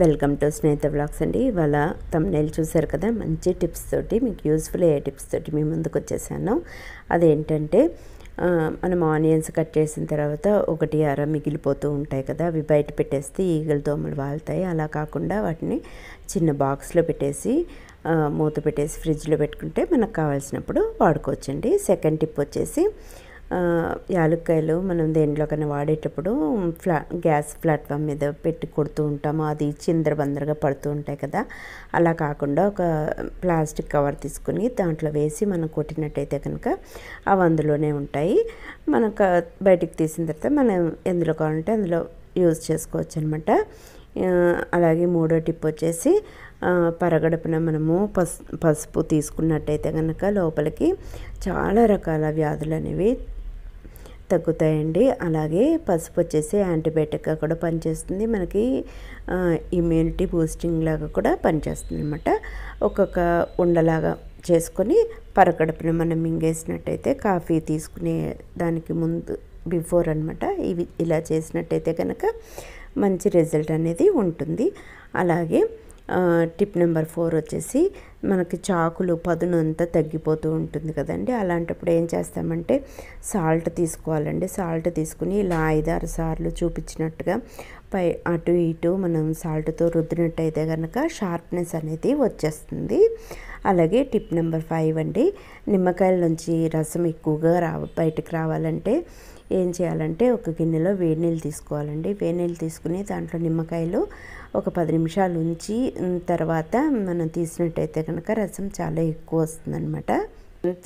welcome to Snehitha blogs అండి ఇవాళ thumbnail చూశారు కదా మంచి టిప్స్ తోటి మీకు యూస్ఫుల్ అయ్యే టిప్స్ తోటి మేము ముందుకు వచ్చేసాను అదేంటంటే మనం ఆనియన్స్ కట్ చేసిన తర్వాత ఒకటి అర మిగిలిపోతూ ఉంటాయి కదా అవి బయట పెట్టేస్తే ఈగలు దోమలు వాళ్తాయి అలా కాకుండా వాటిని చిన్న బాక్స్లో పెట్టేసి మూత పెట్టేసి ఫ్రిడ్జ్లో పెట్టుకుంటే మనకు కావాల్సినప్పుడు వాడుకోవచ్చండి సెకండ్ టిప్ వచ్చేసి యాలక్కాయలు మనం దేంట్లోకైనా వాడేటప్పుడు ఫ్లా గ్యాస్ ప్లాట్ఫామ్ మీద పెట్టి కొడుతూ ఉంటాము అది చిందర బందరగా పడుతూ ఉంటాయి కదా అలా కాకుండా ఒక ప్లాస్టిక్ కవర్ తీసుకుని దాంట్లో వేసి మనం కొట్టినట్టయితే కనుక అవి అందులోనే ఉంటాయి మనకు బయటికి తీసిన తర్వాత మనం ఎందులో కావాలంటే అందులో యూజ్ చేసుకోవచ్చు అనమాట అలాగే మూడో టిప్ వచ్చేసి పరగడపున మనము పసుపు తీసుకున్నట్టయితే కనుక లోపలికి చాలా రకాల వ్యాధులు అనేవి తగ్గుతాయండి అలాగే పసుపు వచ్చేసి యాంటీబయాటిక్గా కూడా పనిచేస్తుంది మనకి ఇమ్యూనిటీ బూస్టింగ్ లాగా కూడా పనిచేస్తుంది అనమాట ఒక్కొక్క ఉండలాగా చేసుకొని పరకడుపున మనం మింగేసినట్టయితే కాఫీ తీసుకునే దానికి ముందు బిఫోర్ అనమాట ఇవి ఇలా చేసినట్టయితే కనుక మంచి రిజల్ట్ అనేది ఉంటుంది అలాగే టిప్ నెంబర్ ఫోర్ వచ్చేసి మనకి చాకులు పదును అంతా తగ్గిపోతూ ఉంటుంది కదండి అలాంటప్పుడు ఏం చేస్తామంటే సాల్ట్ తీసుకోవాలండి సాల్ట్ తీసుకుని ఇలా ఐదారు సార్లు చూపించినట్టుగా పై అటు ఇటు మనం సాల్ట్తో రుద్దినట్టయితే కనుక షార్ప్నెస్ అనేది వచ్చేస్తుంది అలాగే టిప్ నెంబర్ ఫైవ్ అండి నిమ్మకాయల నుంచి రసం ఎక్కువగా రా బయటకు రావాలంటే ఏం చేయాలంటే ఒక గిన్నెలో వేడి నీళ్ళు తీసుకోవాలండి వేడి నీళ్ళు తీసుకుని దాంట్లో నిమ్మకాయలు ఒక పది నిమిషాలు ఉంచి తర్వాత మనం తీసినట్టయితే కనుక రసం చాలా ఎక్కువ వస్తుందన్నమాట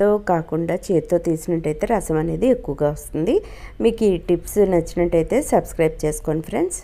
తో కాకుండా చేతితో తీసినట్టయితే రసం అనేది ఎక్కువగా వస్తుంది మీకు ఈ టిప్స్ నచ్చినట్టయితే సబ్స్క్రైబ్ చేసుకోండి ఫ్రెండ్స్